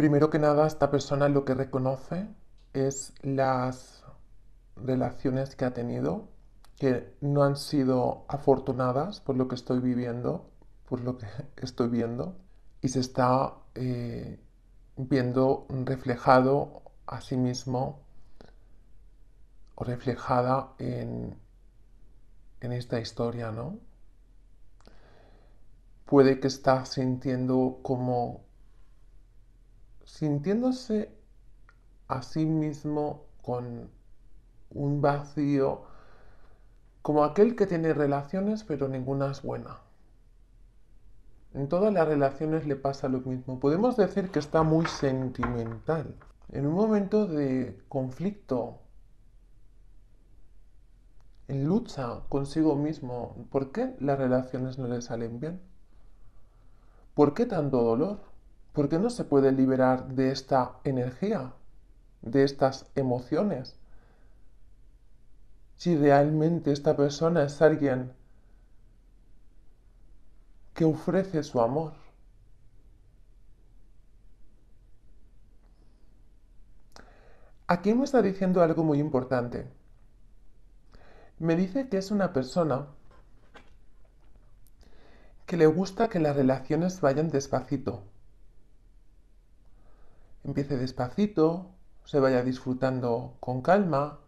Primero que nada, esta persona lo que reconoce es las relaciones que ha tenido, que no han sido afortunadas por lo que estoy viviendo, por lo que estoy viendo, y se está eh, viendo reflejado a sí mismo o reflejada en, en esta historia, ¿no? Puede que está sintiendo como sintiéndose a sí mismo con un vacío como aquel que tiene relaciones pero ninguna es buena. En todas las relaciones le pasa lo mismo. Podemos decir que está muy sentimental. En un momento de conflicto, en lucha consigo mismo, ¿por qué las relaciones no le salen bien? ¿Por qué tanto dolor? ¿Por qué no se puede liberar de esta energía, de estas emociones? Si realmente esta persona es alguien que ofrece su amor. Aquí me está diciendo algo muy importante. Me dice que es una persona que le gusta que las relaciones vayan despacito, empiece despacito, se vaya disfrutando con calma,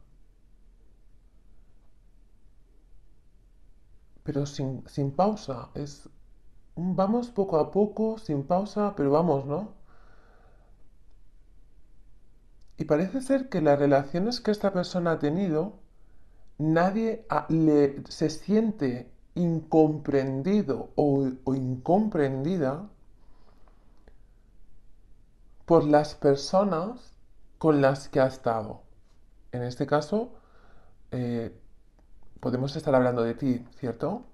pero sin, pausa. Es vamos poco a poco, sin pausa, pero vamos, ¿no? Y parece ser que las relaciones que esta persona ha tenido, nadie se siente incomprendido o incomprendida por las personas con las que ha estado. En este caso, eh, podemos estar hablando de ti, ¿cierto?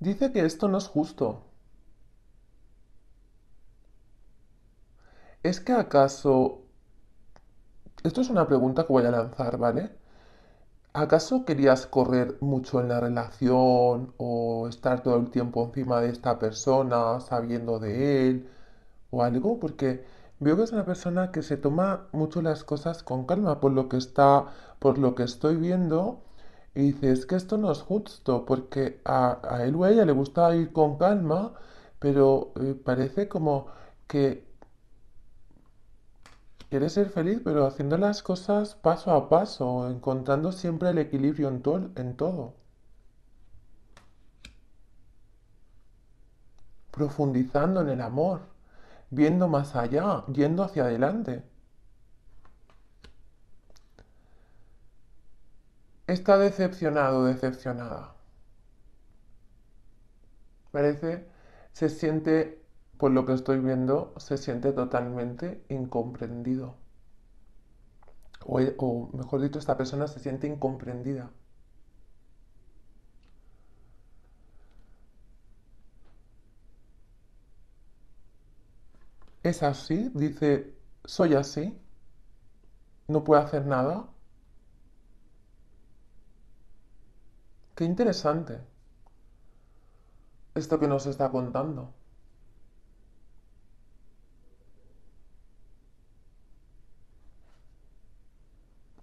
Dice que esto no es justo. ¿Es que acaso... Esto es una pregunta que voy a lanzar, ¿vale? ¿Acaso querías correr mucho en la relación o estar todo el tiempo encima de esta persona, sabiendo de él o algo? Porque veo que es una persona que se toma mucho las cosas con calma por lo que está, por lo que estoy viendo. Y dice, es que esto no es justo, porque a, él o a ella le gusta ir con calma, pero eh, parece como que Quieres ser feliz, pero haciendo las cosas paso a paso, encontrando siempre el equilibrio en, todo. Profundizando en el amor, viendo más allá, yendo hacia adelante. Está decepcionado, decepcionada. Parece, se siente por lo que estoy viendo, se siente totalmente incomprendido. O, o, mejor dicho, esta persona se siente incomprendida. Es así, dice, soy así, no puedo hacer nada. Qué interesante esto que nos está contando.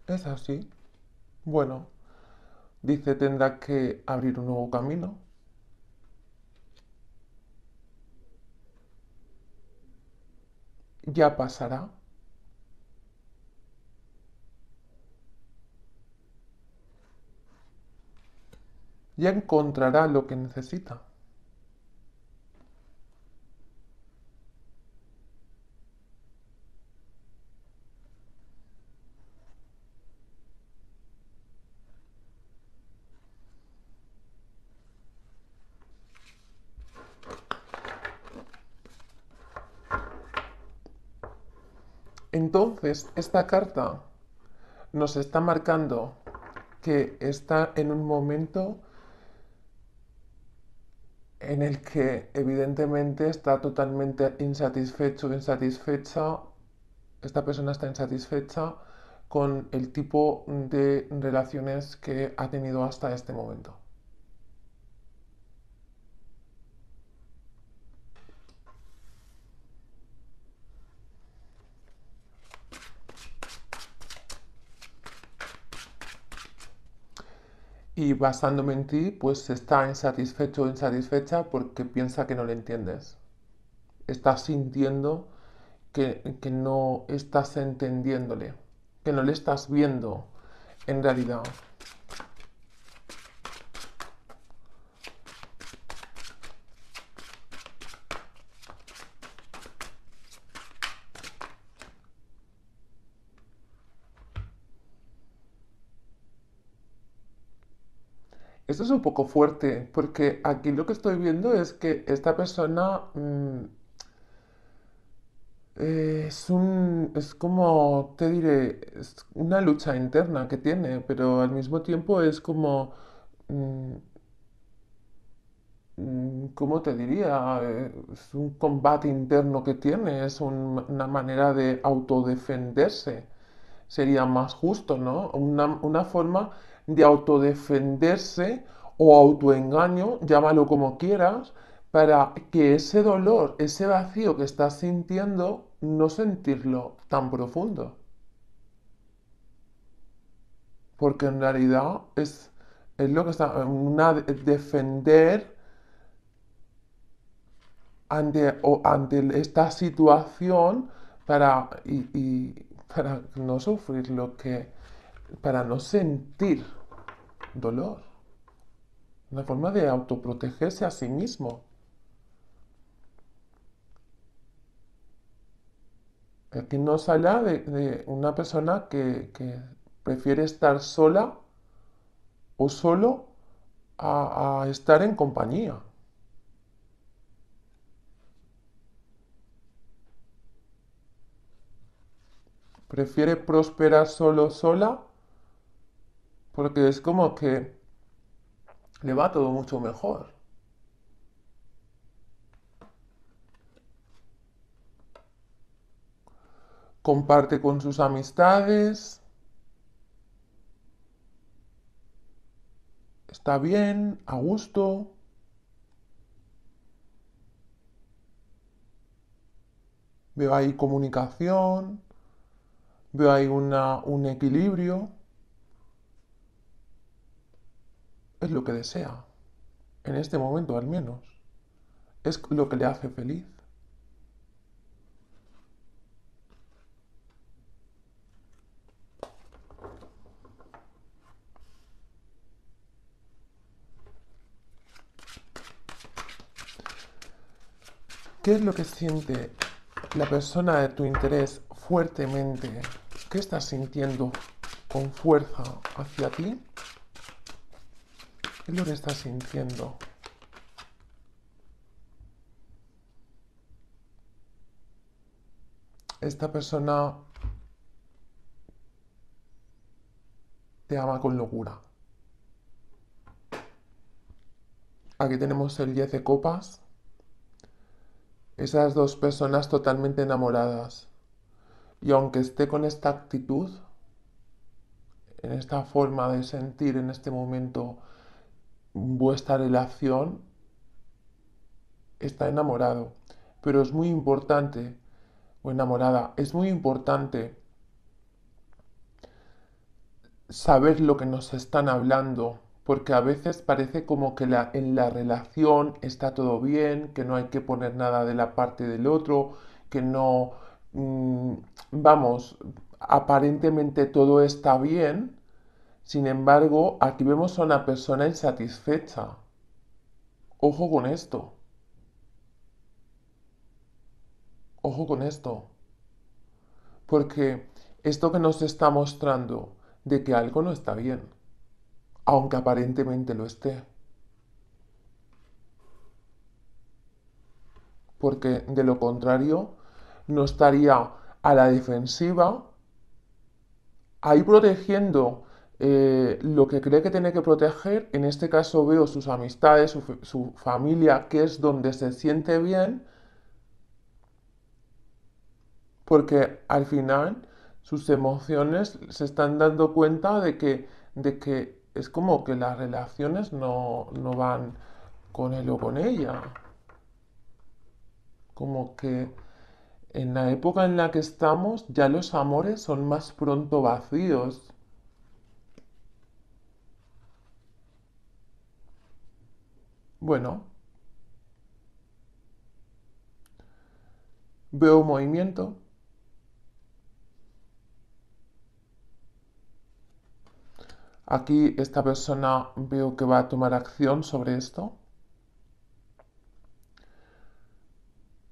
¿Es así? Bueno, dice tendrá que abrir un nuevo camino. Ya pasará. Ya encontrará lo que necesita. Entonces, esta carta nos está marcando que está en un momento en el que evidentemente está totalmente insatisfecho, insatisfecha, esta persona está insatisfecha con el tipo de relaciones que ha tenido hasta este momento. y basándome en ti, pues está insatisfecho o insatisfecha porque piensa que no le entiendes. Está sintiendo que, que no estás entendiéndole, que no le estás viendo en realidad. Esto es un poco fuerte, porque aquí lo que estoy viendo es que esta persona mm, eh, es un. es como, te diré, es una lucha interna que tiene, pero al mismo tiempo es como. Mm, mm, ¿Cómo te diría? Eh, es un combate interno que tiene, es una manera de autodefenderse. Sería más justo, ¿no? Una, una forma de autodefenderse o autoengaño, llámalo como quieras, para que ese dolor, ese vacío que estás sintiendo, no sentirlo tan profundo. Porque en realidad es, lo que está, una, defender ante, ante esta situación para, para no sufrir lo que, para no sentir dolor, una forma de autoprotegerse a sí mismo. Aquí nos habla de, una persona que, prefiere estar sola o solo a, a estar en compañía. Prefiere prosperar solo sola porque es como que le va todo mucho mejor. Comparte con sus amistades. Está bien, a gusto. Veo ahí comunicación. Veo ahí una, un equilibrio. es lo que desea, en este momento al menos. Es lo que le hace feliz. ¿Qué es lo que siente la persona de tu interés fuertemente? ¿Qué estás sintiendo con fuerza hacia ti? es lo que estás sintiendo. Esta persona te ama con locura. Aquí tenemos el 10 de copas. Esas dos personas totalmente enamoradas. Y aunque esté con esta actitud, en esta forma de sentir en este momento vuestra relación está enamorado. Pero es muy importante, o enamorada, es muy importante saber lo que nos están hablando, porque a veces parece como que la, en la relación está todo bien, que no hay que poner nada de la parte del otro, que no, mm, vamos, aparentemente todo está bien, sin embargo, aquí vemos a una persona insatisfecha. Ojo con esto. Ojo con esto. Porque esto que nos está mostrando de que algo no está bien, aunque aparentemente lo esté. Porque de lo contrario, no estaría a la defensiva, ahí protegiendo eh, lo que cree que tiene que proteger, en este caso veo sus amistades, su, familia, que es donde se siente bien, porque al final sus emociones se están dando cuenta de que, de que es como que las relaciones no, no van con él o con ella. Como que en la época en la que estamos ya los amores son más pronto vacíos. Bueno, veo un movimiento. Aquí esta persona veo que va a tomar acción sobre esto.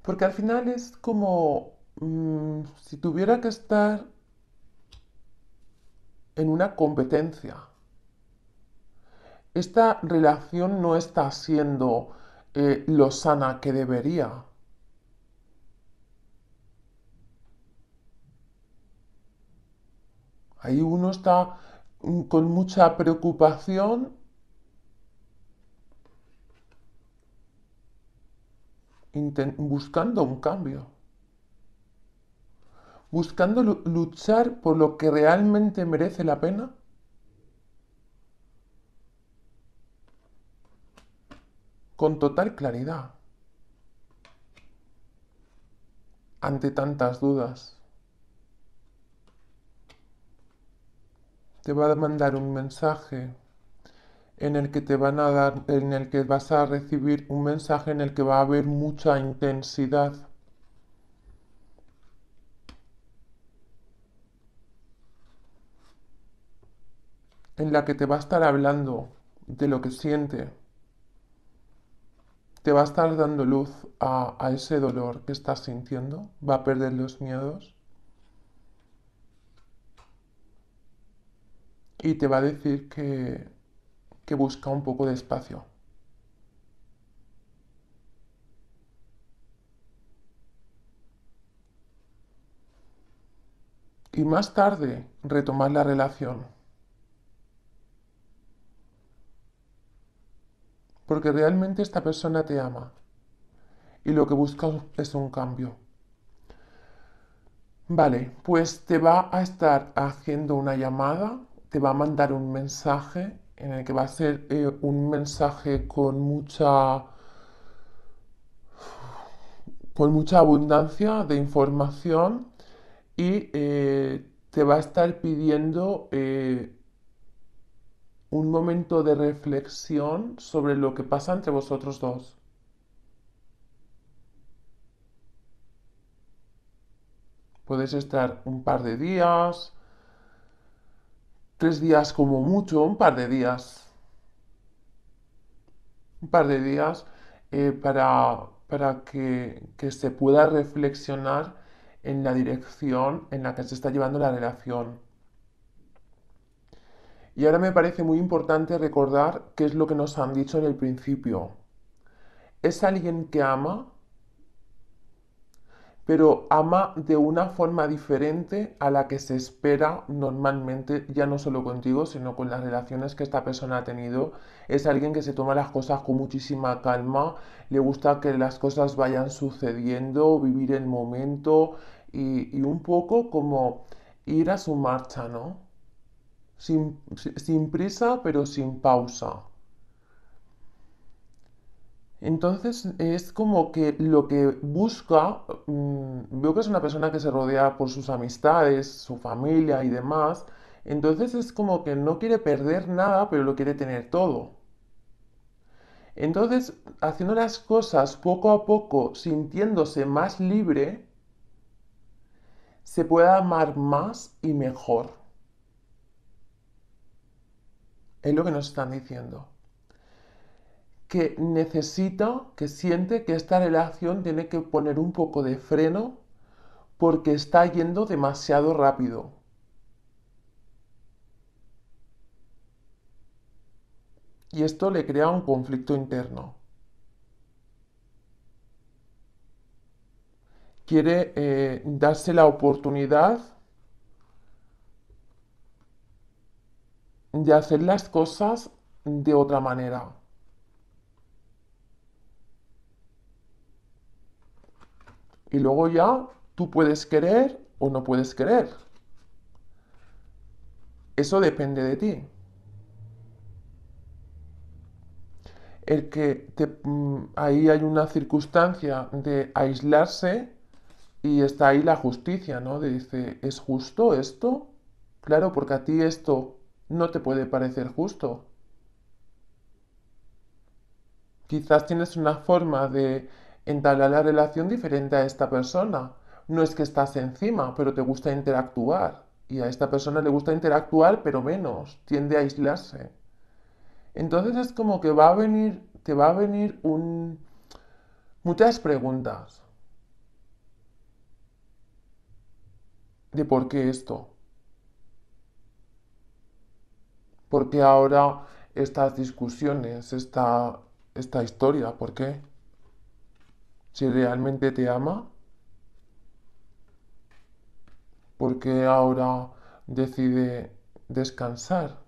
Porque al final es como mm, si tuviera que estar en una competencia esta relación no está siendo eh, lo sana que debería. Ahí uno está mm, con mucha preocupación buscando un cambio, buscando luchar por lo que realmente merece la pena con total claridad ante tantas dudas. Te va a mandar un mensaje en el que te van a dar, en el que vas a recibir un mensaje en el que va a haber mucha intensidad. En la que te va a estar hablando de lo que siente, te va a estar dando luz a, ese dolor que estás sintiendo, va a perder los miedos y te va a decir que, que busca un poco de espacio. y más tarde retomar la relación. porque realmente esta persona te ama y lo que buscas es un cambio. Vale, pues te va a estar haciendo una llamada, te va a mandar un mensaje en el que va a ser eh, un mensaje con mucha con mucha abundancia de información y eh, te va a estar pidiendo eh, un momento de reflexión sobre lo que pasa entre vosotros dos. Puedes estar un par de días, tres días como mucho, un par de días. Un par de días eh, para, que se pueda reflexionar en la dirección en la que se está llevando la relación. Y ahora me parece muy importante recordar qué es lo que nos han dicho en el principio. Es alguien que ama, pero ama de una forma diferente a la que se espera normalmente, ya no solo contigo, sino con las relaciones que esta persona ha tenido. Es alguien que se toma las cosas con muchísima calma, le gusta que las cosas vayan sucediendo, vivir el momento y, un poco como ir a su marcha, ¿no? sin, prisa pero sin pausa. Entonces es como que lo que busca, mm, veo que es una persona que se rodea por sus amistades, su familia y demás, entonces es como que no quiere perder nada, pero lo quiere tener todo. Entonces, haciendo las cosas poco a poco, sintiéndose más libre, se puede amar más y mejor. Es lo que nos están diciendo. Que necesita, que siente que esta relación tiene que poner un poco de freno porque está yendo demasiado rápido. Y esto le crea un conflicto interno. Quiere eh, darse la oportunidad de hacer las cosas de otra manera. Y luego ya tú puedes querer o no puedes querer. Eso depende de ti. El que mm, ahí hay una circunstancia de aislarse y está ahí la justicia, ¿no? dice, ¿es justo esto? Claro, porque a ti esto no te puede parecer justo. Quizás tienes una forma de entablar la relación diferente a esta persona. No es que estás encima, pero te gusta interactuar. Y a esta persona le gusta interactuar, pero menos, tiende a aislarse. Entonces es como que va a venir, te va a venir un, muchas preguntas. ¿De por qué esto? ¿Por qué ahora estas discusiones, esta, esta historia? ¿Por qué? Si realmente te ama, ¿por qué ahora decide descansar?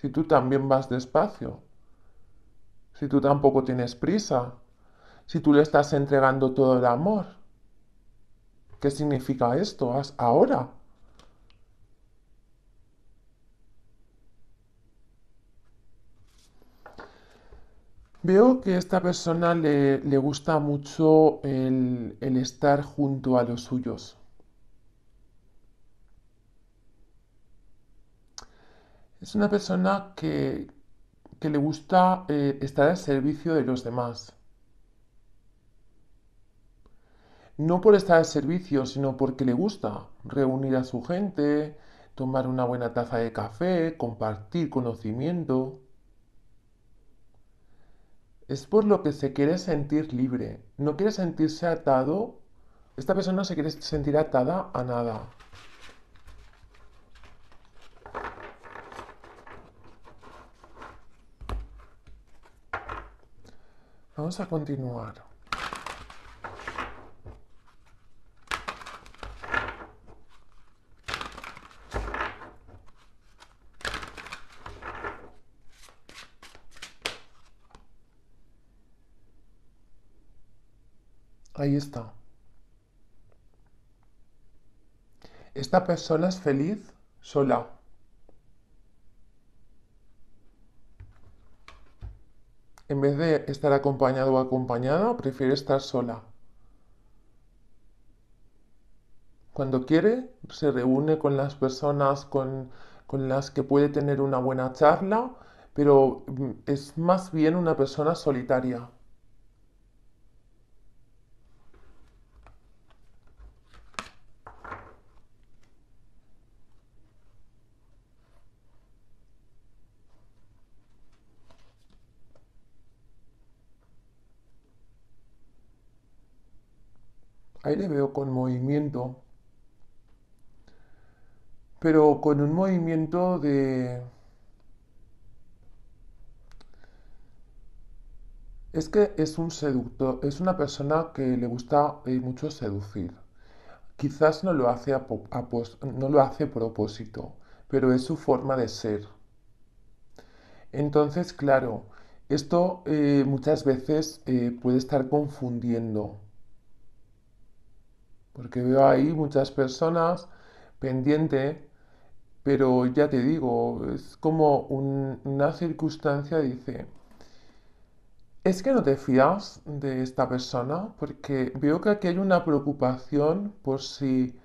Si tú también vas despacio, si tú tampoco tienes prisa, si tú le estás entregando todo el amor. ¿Qué significa esto ahora? Veo que a esta persona le, gusta mucho el, estar junto a los suyos. Es una persona que, le gusta eh, estar al servicio de los demás. No por estar al servicio, sino porque le gusta reunir a su gente, tomar una buena taza de café, compartir conocimiento es por lo que se quiere sentir libre, no quiere sentirse atado, esta persona no se quiere sentir atada a nada. Vamos a continuar. ahí está. Esta persona es feliz sola. En vez de estar acompañado o acompañada, prefiere estar sola. Cuando quiere, se reúne con las personas con, con las que puede tener una buena charla, pero mm, es más bien una persona solitaria. Ahí le veo con movimiento, pero con un movimiento de... Es que es un seductor, es una persona que le gusta eh, mucho seducir. Quizás no lo hace a, no lo hace propósito, pero es su forma de ser. Entonces, claro, esto eh, muchas veces eh, puede estar confundiendo porque veo ahí muchas personas pendiente, pero ya te digo, es como una circunstancia, dice, es que no te fías de esta persona porque veo que aquí hay una preocupación por si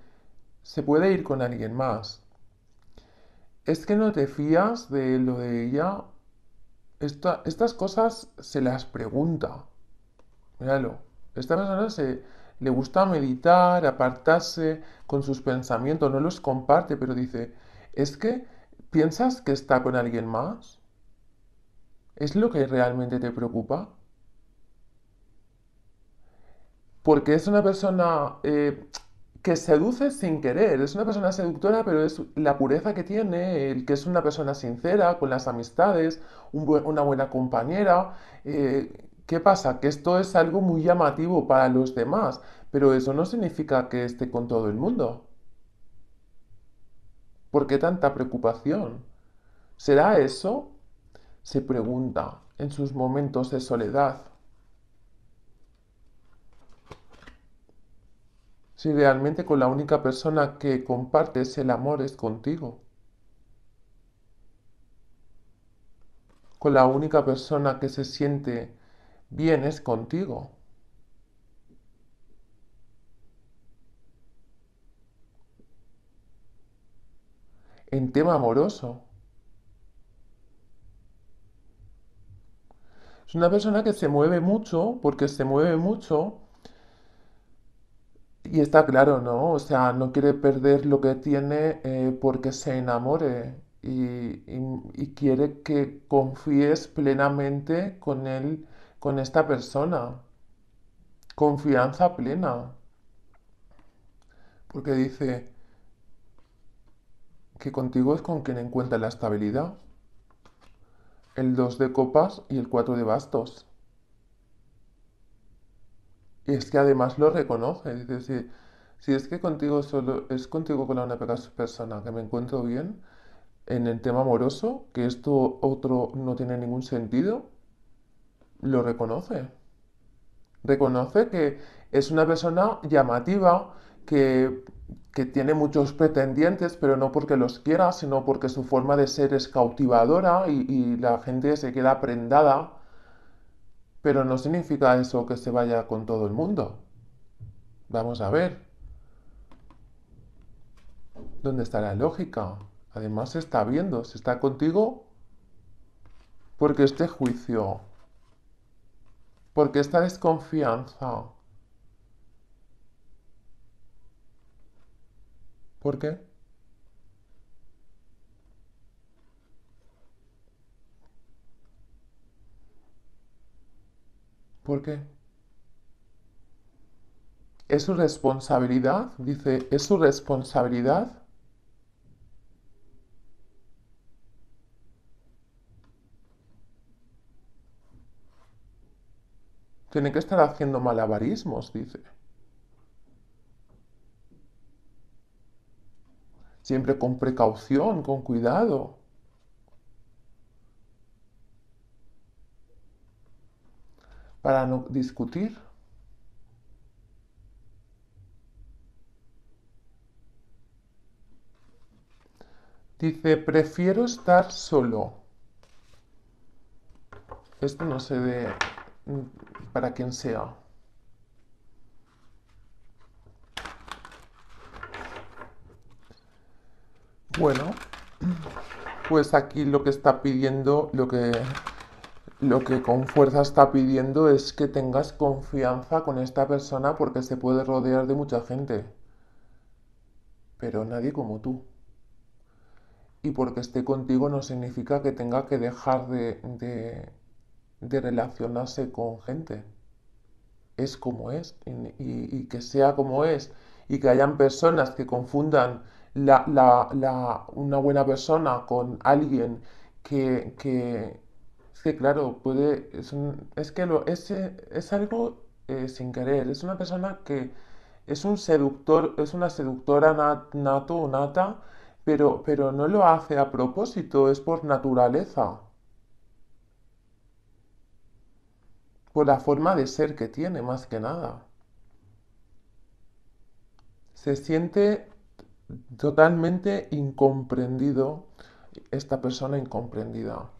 se puede ir con alguien más. Es que no te fías de lo de ella. estas cosas se las pregunta. Míralo. Esta persona se, le gusta meditar, apartarse con sus pensamientos, no los comparte, pero dice, es que piensas que está con alguien más. ¿Es lo que realmente te preocupa? Porque es una persona eh, que seduce sin querer, es una persona seductora, pero es la pureza que tiene, el que es una persona sincera con las amistades, una buena compañera, eh, ¿Qué pasa? Que esto es algo muy llamativo para los demás, pero eso no significa que esté con todo el mundo. ¿Por qué tanta preocupación? ¿Será eso? Se pregunta en sus momentos de soledad. Si realmente con la única persona que compartes el amor es contigo. Con la única persona que se siente vienes contigo. En tema amoroso. Es una persona que se mueve mucho, porque se mueve mucho. Y está claro, ¿no? O sea, no quiere perder lo que tiene eh, porque se enamore. y, quiere que confíes plenamente con él con esta persona. Confianza plena. Porque dice que contigo es con quien encuentra la estabilidad. El 2 de copas y el 4 de bastos. Y es que además lo reconoce. Dice, si, es que contigo solo, es contigo con la una persona que me encuentro bien en el tema amoroso, que esto otro no tiene ningún sentido, lo reconoce. Reconoce que es una persona llamativa, que, tiene muchos pretendientes, pero no porque los quiera, sino porque su forma de ser es cautivadora y, y la gente se queda prendada. Pero no significa eso que se vaya con todo el mundo. Vamos a ver. ¿Dónde está la lógica? Además se está viendo, se está contigo. Porque este juicio porque esta desconfianza... ¿Por qué? ¿Por qué? ¿Es su responsabilidad? Dice, ¿es su responsabilidad? Tiene que estar haciendo malabarismos, dice. Siempre con precaución, con cuidado. Para no discutir. Dice, prefiero estar solo. Esto no se ve para quien sea. Bueno, pues aquí lo que está pidiendo, lo que, lo que con fuerza está pidiendo es que tengas confianza con esta persona porque se puede rodear de mucha gente. Pero nadie como tú. Y porque esté contigo no significa que tenga que dejar de, de de relacionarse con gente. Es como es y, que sea como es y que hayan personas que confundan la, la, la, una buena persona con alguien que, que claro, puede, es, un, es que lo, es, es algo eh, sin querer, es una persona que es un seductor, es una seductora nato o nata, pero, pero no lo hace a propósito, es por naturaleza. por pues la forma de ser que tiene, más que nada. Se siente totalmente incomprendido, esta persona incomprendida.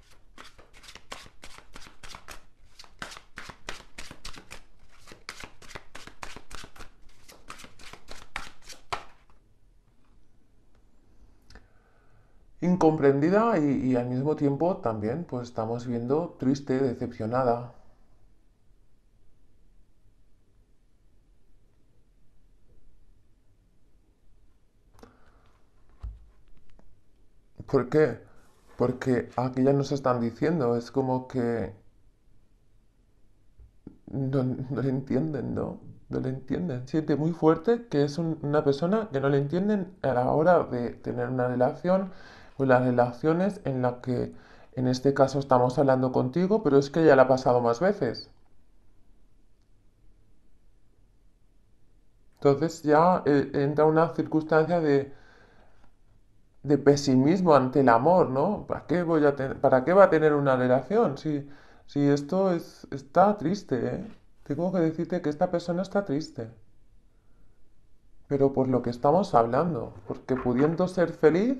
incomprendida y, al mismo tiempo también pues estamos viendo triste, decepcionada. ¿Por qué? Porque aquí ya nos están diciendo, es como que no, le entienden, ¿no? No le entienden. Siente muy fuerte que es una persona que no le entienden a la hora de tener una relación o las relaciones en las que en este caso estamos hablando contigo, pero es que ya la ha pasado más veces. Entonces ya eh, entra una circunstancia de de pesimismo ante el amor, ¿no? ¿Para qué, voy a ¿para qué va a tener una relación si, si esto es, está triste, ¿eh? Tengo que decirte que esta persona está triste. Pero por lo que estamos hablando, porque pudiendo ser feliz,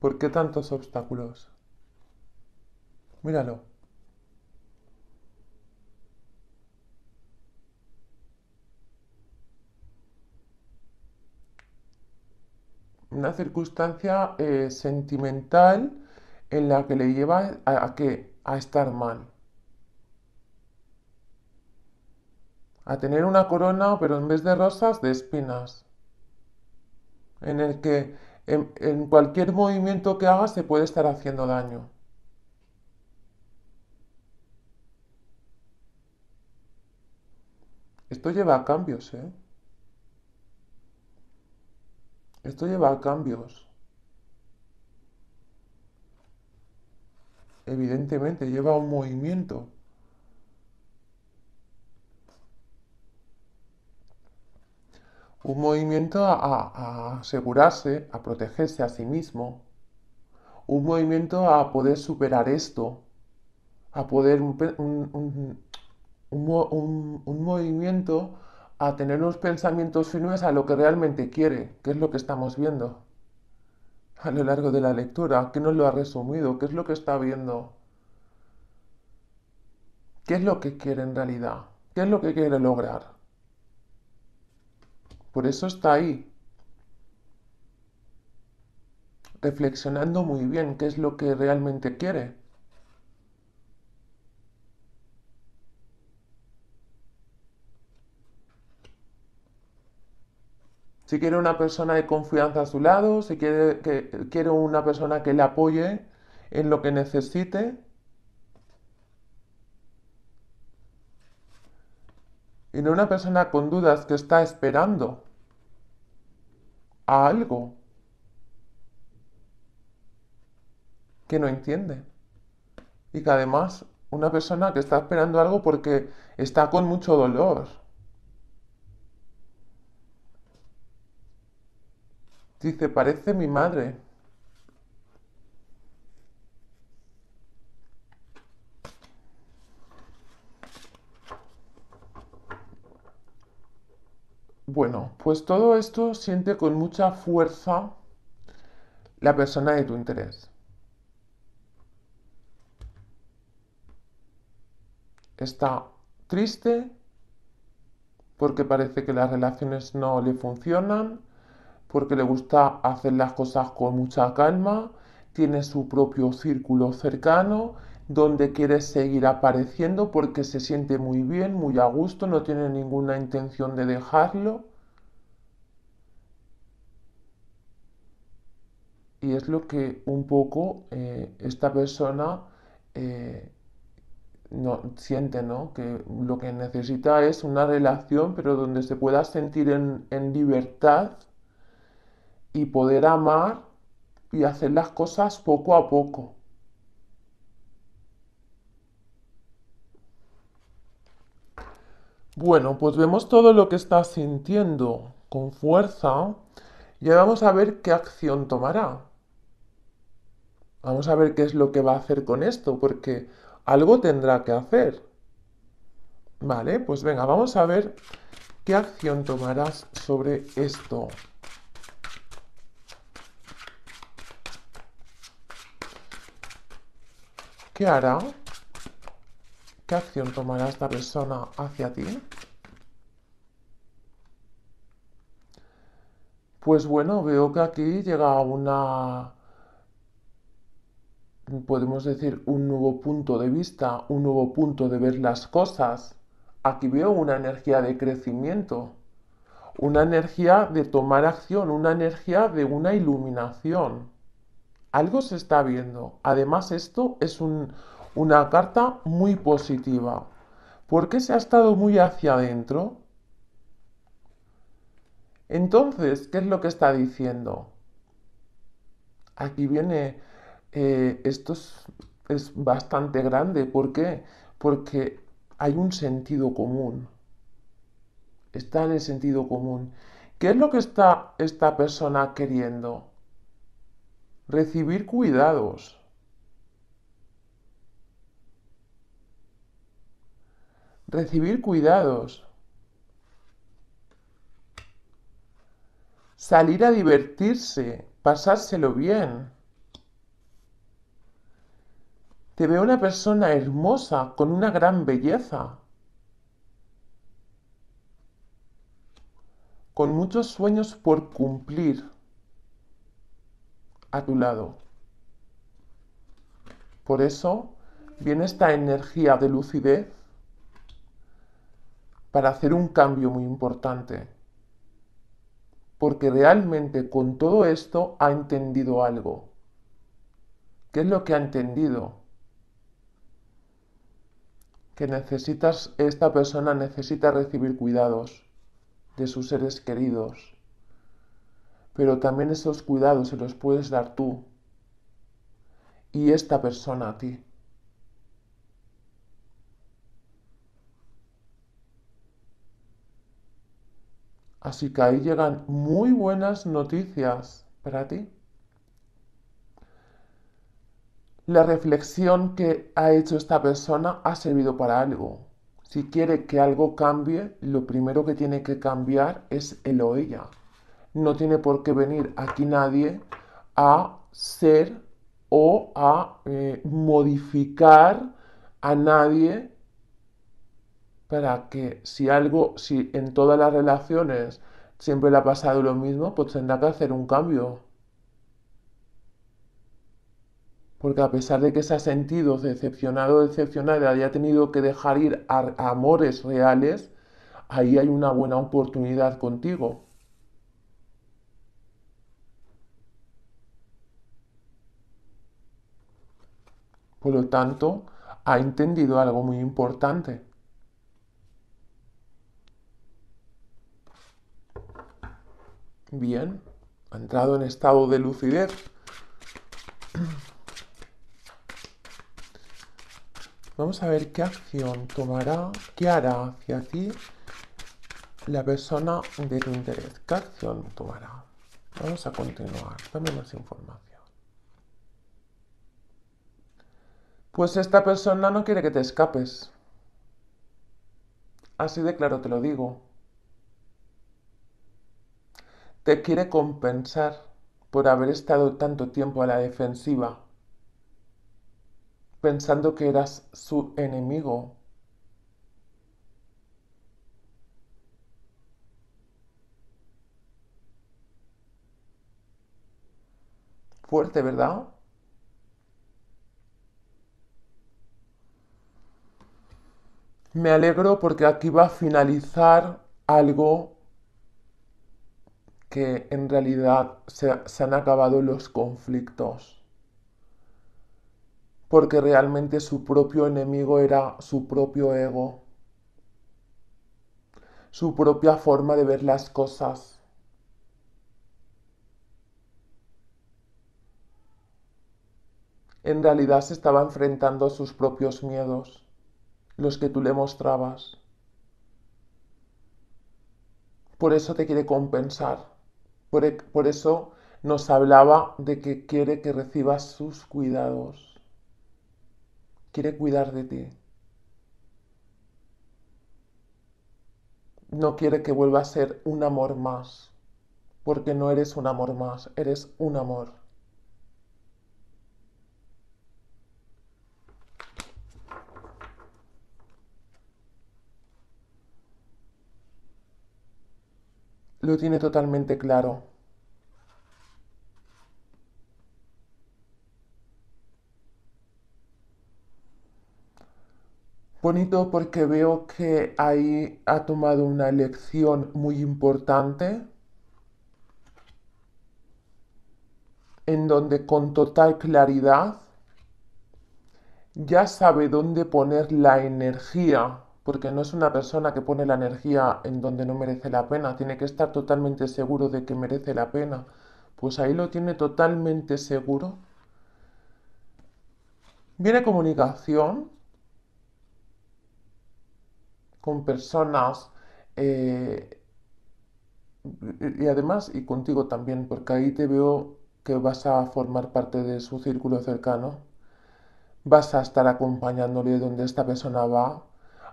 ¿por qué tantos obstáculos? Míralo. una circunstancia eh, sentimental en la que le lleva a, que, a estar mal. A tener una corona, pero en vez de rosas, de espinas. En el que en, en cualquier movimiento que haga se puede estar haciendo daño. Esto lleva a cambios, ¿eh? Esto lleva a cambios. Evidentemente, lleva a un movimiento. Un movimiento a, asegurarse, a protegerse a sí mismo. Un movimiento a poder superar esto. A poder un, un movimiento a tener unos pensamientos firmes a lo que realmente quiere, qué es lo que estamos viendo a lo largo de la lectura, que nos lo ha resumido, qué es lo que está viendo, qué es lo que quiere en realidad, qué es lo que quiere lograr. Por eso está ahí, reflexionando muy bien qué es lo que realmente quiere. Si quiere una persona de confianza a su lado, si quiere, que, una persona que le apoye en lo que necesite. Y no una persona con dudas que está esperando a algo que no entiende. Y que además una persona que está esperando algo porque está con mucho dolor Dice, parece mi madre. Bueno, pues todo esto siente con mucha fuerza la persona de tu interés. Está triste porque parece que las relaciones no le funcionan, porque le gusta hacer las cosas con mucha calma, tiene su propio círculo cercano donde quiere seguir apareciendo porque se siente muy bien, muy a gusto, no tiene ninguna intención de dejarlo. Y es lo que un poco eh, esta persona eh, no, siente, ¿no? Que lo que necesita es una relación, pero donde se pueda sentir en libertad y poder amar y hacer las cosas poco a poco. Bueno, pues vemos todo lo que está sintiendo con fuerza y vamos a ver qué acción tomará. Vamos a ver qué es lo que va a hacer con esto, porque algo tendrá que hacer. Vale, pues venga, vamos a ver qué acción tomarás sobre esto. ¿Qué hará? ¿Qué acción tomará esta persona hacia ti? Pues bueno, veo que aquí llega una, podemos decir, un nuevo punto de vista, un nuevo punto de ver las cosas. Aquí veo una energía de crecimiento, una energía de tomar acción, una energía de una iluminación algo se está viendo. Además, esto es una carta muy positiva. ¿Por qué se ha estado muy hacia adentro? Entonces, ¿qué es lo que está diciendo? Aquí viene, eh, esto es, es bastante grande. ¿Por qué? Porque hay un sentido común. Está en el sentido común. ¿Qué es lo que está esta persona queriendo? recibir cuidados. Recibir cuidados. Salir a divertirse, pasárselo bien. Te veo una persona hermosa, con una gran belleza. Con muchos sueños por cumplir a tu lado. Por eso viene esta energía de lucidez para hacer un cambio muy importante. Porque realmente con todo esto ha entendido algo. ¿Qué es lo que ha entendido? Que necesitas, esta persona necesita recibir cuidados de sus seres queridos pero también esos cuidados se los puedes dar tú y esta persona a ti. Así que ahí llegan muy buenas noticias para ti. La reflexión que ha hecho esta persona ha servido para algo. Si quiere que algo cambie, lo primero que tiene que cambiar es el o ella no tiene por qué venir aquí nadie a ser o a eh, modificar a nadie para que si algo, si en todas las relaciones siempre le ha pasado lo mismo, pues tendrá que hacer un cambio. Porque a pesar de que se ha sentido decepcionado o decepcionada, haya tenido que dejar ir a amores reales, ahí hay una buena oportunidad contigo. Por lo tanto, ha entendido algo muy importante. Bien, ha entrado en estado de lucidez. Vamos a ver qué acción tomará, qué hará hacia ti la persona de tu interés. ¿Qué acción tomará? Vamos a continuar. Dame más información. Pues esta persona no quiere que te escapes. Así de claro te lo digo. Te quiere compensar por haber estado tanto tiempo a la defensiva, pensando que eras su enemigo. Fuerte, ¿verdad? Me alegro porque aquí va a finalizar algo que en realidad se, han acabado los conflictos. Porque realmente su propio enemigo era su propio ego, su propia forma de ver las cosas. en realidad se estaba enfrentando a sus propios miedos los que tú le mostrabas. Por eso te quiere compensar. Por, e, por eso nos hablaba de que quiere que recibas sus cuidados. Quiere cuidar de ti. No quiere que vuelva a ser un amor más, porque no eres un amor más, eres un amor. lo tiene totalmente claro. Bonito porque veo que ahí ha tomado una lección muy importante en donde con total claridad ya sabe dónde poner la energía porque no es una persona que pone la energía en donde no merece la pena, tiene que estar totalmente seguro de que merece la pena. Pues ahí lo tiene totalmente seguro. Viene comunicación con personas eh, y además y contigo también, porque ahí te veo que vas a formar parte de su círculo cercano, vas a estar acompañándole donde esta persona va,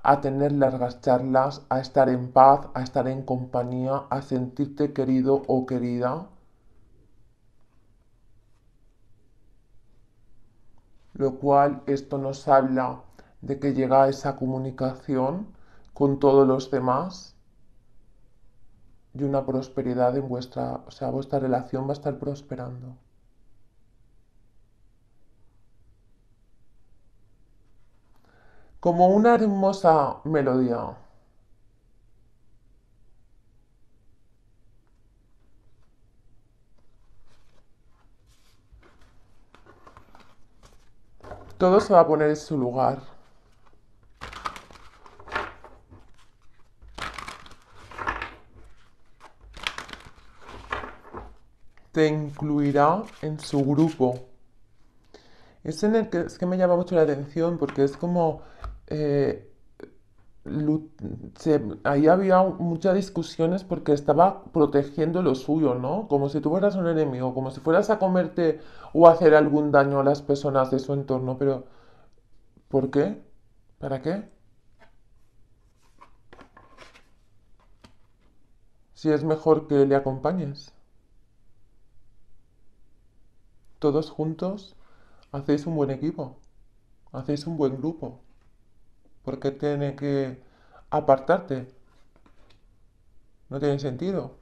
a tener largas charlas, a estar en paz, a estar en compañía, a sentirte querido o querida. Lo cual esto nos habla de que llega esa comunicación con todos los demás y una prosperidad en vuestra, o sea, vuestra relación va a estar prosperando. como una hermosa melodía. Todo se va a poner en su lugar. Te incluirá en su grupo. Es en el que, es que me llama mucho la atención porque es como eh, ahí había muchas discusiones porque estaba protegiendo lo suyo, ¿no? Como si tú fueras un enemigo, como si fueras a comerte o hacer algún daño a las personas de su entorno, pero ¿por qué? ¿Para qué? Si es mejor que le acompañes. Todos juntos hacéis un buen equipo, hacéis un buen grupo porque tiene que apartarte. No tiene sentido.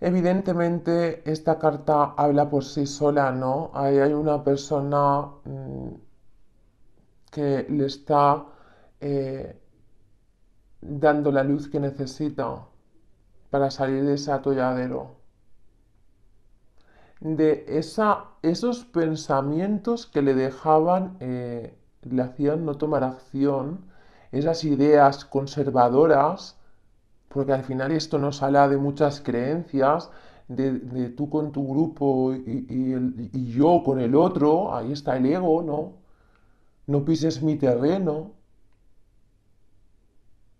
Evidentemente esta carta habla por sí sola, ¿no? Ahí hay una persona mm, que le está eh, dando la luz que necesita para salir de ese atolladero. De esos pensamientos que le dejaban, eh, le hacían no tomar acción, esas ideas conservadoras, porque al final esto nos habla de muchas creencias, de, tú con tu grupo y yo con el otro, ahí está el ego, ¿no? no pises mi terreno.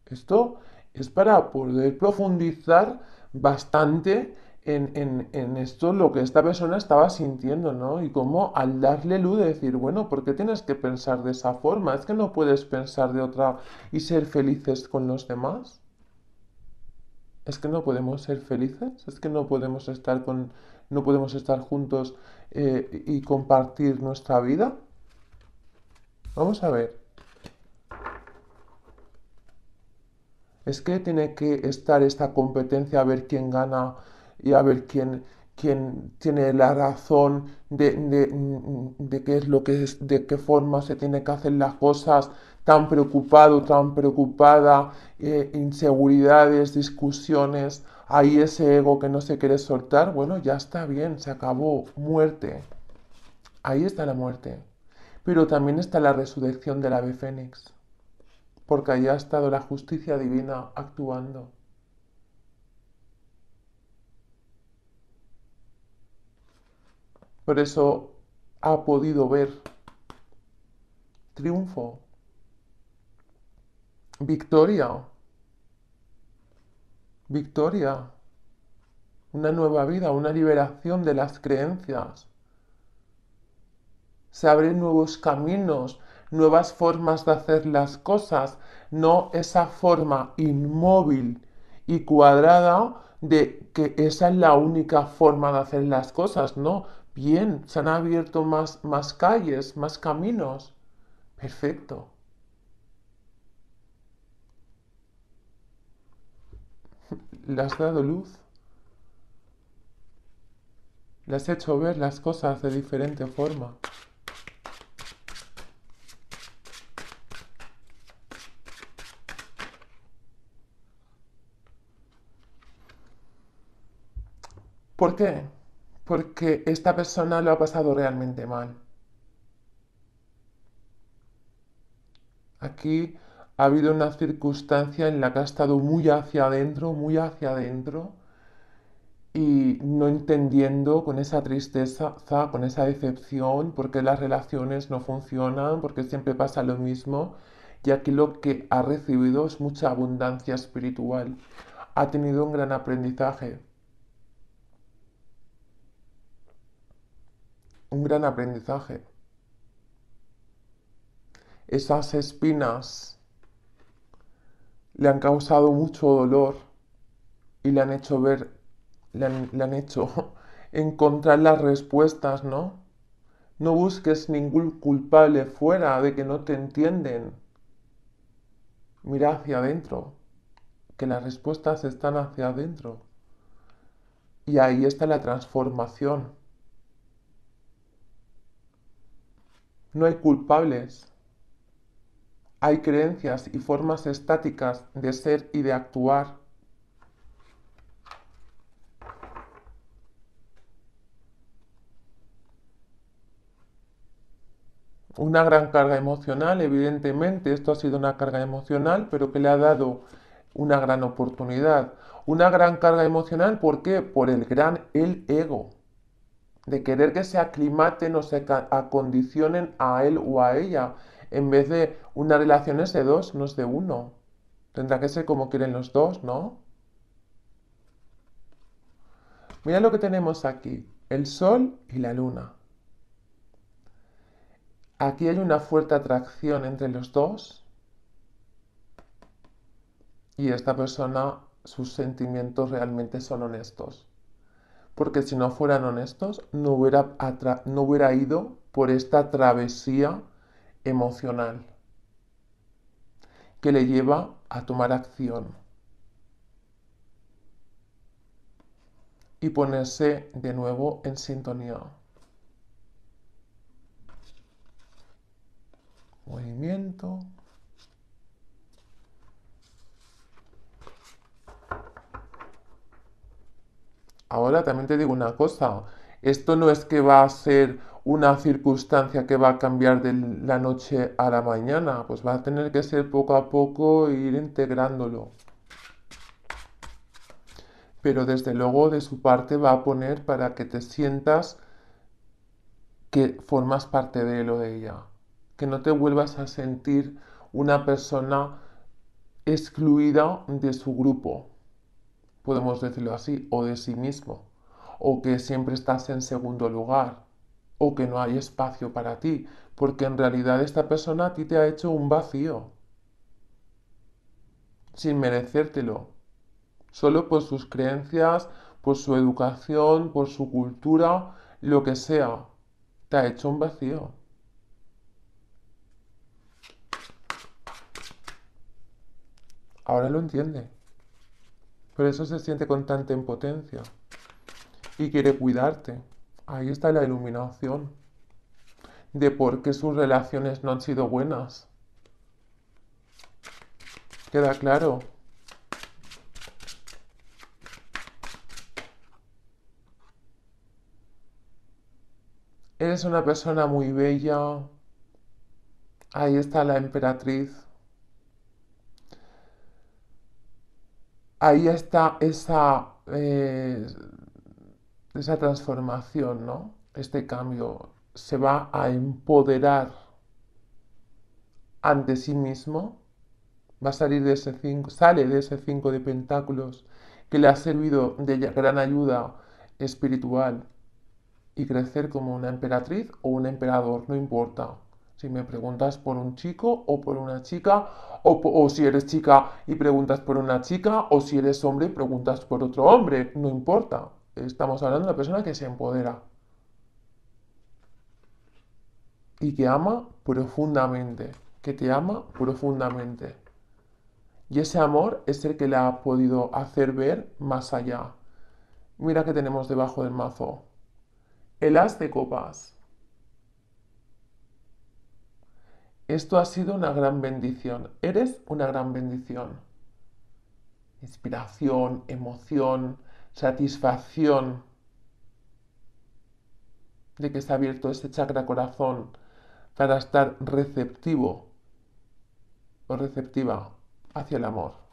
Esto es para poder profundizar bastante en, esto, lo que esta persona estaba sintiendo, ¿no? Y cómo al darle luz decir, bueno, ¿por qué tienes que pensar de esa forma? Es que no puedes pensar de otra y ser felices con los demás. Es que no podemos ser felices, es que no podemos estar con, no podemos estar juntos eh, y compartir nuestra vida. Vamos a ver. Es que tiene que estar esta competencia a ver quién gana y a ver quién, tiene la razón de, qué es lo que es, de qué forma se tiene que hacer las cosas, tan preocupado, tan preocupada, eh, inseguridades, discusiones, ahí ese ego que no se quiere soltar, bueno, ya está bien, se acabó, muerte. Ahí está la muerte. Pero también está la resurrección del ave fénix, porque allí ha estado la justicia divina actuando. Por eso ha podido ver triunfo, victoria, victoria, una nueva vida, una liberación de las creencias, se abren nuevos caminos, nuevas formas de hacer las cosas, no esa forma inmóvil y cuadrada de que esa es la única forma de hacer las cosas, no. Bien, se han abierto más, calles, más caminos. Perfecto. ¿Le has dado luz? ¿Le has hecho ver las cosas de diferente forma? ¿Por qué? Porque esta persona lo ha pasado realmente mal. Aquí ha habido una circunstancia en la que ha estado muy hacia adentro, muy hacia adentro, y no entendiendo con esa tristeza, con esa decepción, porque las relaciones no funcionan, porque siempre pasa lo mismo, y aquí lo que ha recibido es mucha abundancia espiritual. Ha tenido un gran aprendizaje, un gran aprendizaje. Esas espinas le han causado mucho dolor y le han hecho ver, le han, hecho encontrar las respuestas, ¿no? No busques ningún culpable fuera de que no te entienden. Mira hacia adentro, que las respuestas están hacia adentro. Y ahí está la transformación. No hay culpables. Hay creencias y formas estáticas de ser y de actuar. Una gran carga emocional, evidentemente, esto ha sido una carga emocional, pero que le ha dado una gran oportunidad. Una gran carga emocional, ¿por qué? Por el gran el ego de querer que se aclimaten o se acondicionen a él o a ella, en vez de una relación es de dos, no es de uno. Tendrá que ser como quieren los dos, ¿no? Mira lo que tenemos aquí, el sol y la luna. Aquí hay una fuerte atracción entre los dos. Y esta persona, sus sentimientos realmente son honestos porque si no fueran honestos, no hubiera, no hubiera ido por esta travesía emocional que le lleva a tomar acción y ponerse de nuevo en sintonía. Movimiento. Ahora también te digo una cosa, esto no es que va a ser una circunstancia que va a cambiar de la noche a la mañana, pues va a tener que ser poco a poco ir integrándolo. Pero desde luego de su parte va a poner para que te sientas que formas parte de él o de ella, que no te vuelvas a sentir una persona excluida de su grupo, podemos decirlo así, o de sí mismo, o que siempre estás en segundo lugar, o que no hay espacio para ti, porque en realidad esta persona a ti te ha hecho un vacío, sin merecértelo, solo por sus creencias, por su educación, por su cultura, lo que sea, te ha hecho un vacío. Ahora lo entiende. Por eso se siente con tanta impotencia y quiere cuidarte. Ahí está la iluminación de por qué sus relaciones no han sido buenas. ¿Queda claro? Eres una persona muy bella. Ahí está la emperatriz. ahí está esa, eh, esa transformación, ¿no? Este cambio se va a empoderar ante sí mismo, va a salir de ese cinco, sale de ese cinco de pentáculos que le ha servido de gran ayuda espiritual y crecer como una emperatriz o un emperador, no importa. Si me preguntas por un chico o por una chica, o, si eres chica y preguntas por una chica, o si eres hombre y preguntas por otro hombre, no importa. Estamos hablando de una persona que se empodera y que ama profundamente, que te ama profundamente. Y ese amor es el que la ha podido hacer ver más allá. Mira que tenemos debajo del mazo. El as de copas. Esto ha sido una gran bendición. Eres una gran bendición. Inspiración, emoción, satisfacción de que está abierto ese chakra corazón para estar receptivo o receptiva hacia el amor.